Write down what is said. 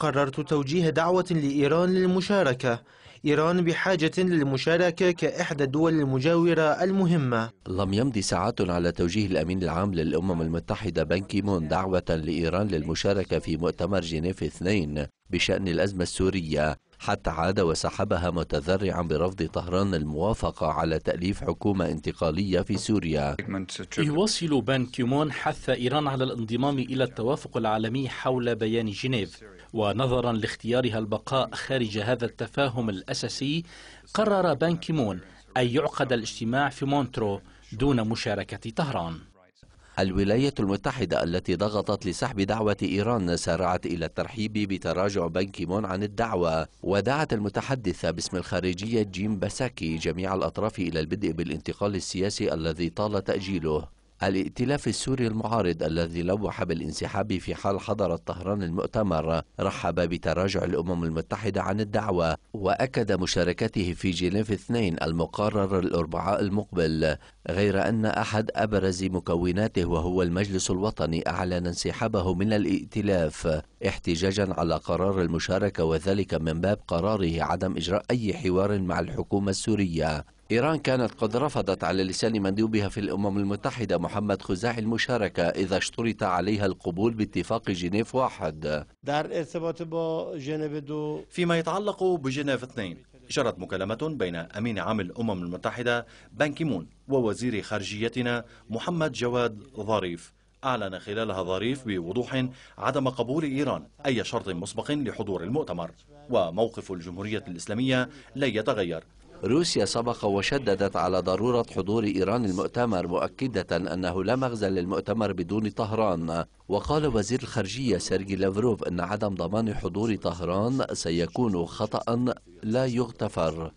قررت توجيه دعوة لإيران للمشاركة إيران بحاجة للمشاركة كإحدى الدول المجاورة المهمة لم يمضي ساعات على توجيه الأمين العام للأمم المتحدة بنكي كيمون دعوة لإيران للمشاركة في مؤتمر جنيف 2 بشأن الأزمة السورية حتى عاد وسحبها متذرعا برفض طهران الموافقة على تأليف حكومة انتقالية في سوريا يواصل بان كيمون حث إيران على الانضمام إلى التوافق العالمي حول بيان جنيف ونظرا لاختيارها البقاء خارج هذا التفاهم الأساسي قرر بان كيمون أن يعقد الاجتماع في مونترو دون مشاركة طهران الولايات المتحدة التي ضغطت لسحب دعوة إيران سارعت إلى الترحيب بتراجع بنك مون عن الدعوة ودعت المتحدثة باسم الخارجية جيم باساكي جميع الأطراف إلى البدء بالانتقال السياسي الذي طال تأجيله الائتلاف السوري المعارض الذي لوح بالانسحاب في حال حضرت طهران المؤتمر رحب بتراجع الأمم المتحدة عن الدعوة وأكد مشاركته في جنيف اثنين المقرر الأربعاء المقبل غير أن أحد أبرز مكوناته وهو المجلس الوطني أعلن انسحابه من الائتلاف احتجاجا على قرار المشاركة وذلك من باب قراره عدم إجراء أي حوار مع الحكومة السورية إيران كانت قد رفضت على لسان مندوبها في الأمم المتحدة محمد خزاعي المشاركة إذا اشترط عليها القبول باتفاق جنيف واحد فيما يتعلق بجنيف اثنين جرت مكالمة بين أمين عام الأمم المتحدة بانكيمون ووزير خارجيتنا محمد جواد ظريف أعلن خلالها ظريف بوضوح عدم قبول إيران أي شرط مسبق لحضور المؤتمر وموقف الجمهورية الإسلامية لا يتغير روسيا سبق وشددت على ضرورة حضور إيران المؤتمر مؤكدة أنه لا مغزى للمؤتمر بدون طهران وقال وزير الخارجية سيرجي لافروف أن عدم ضمان حضور طهران سيكون خطأ لا يغتفر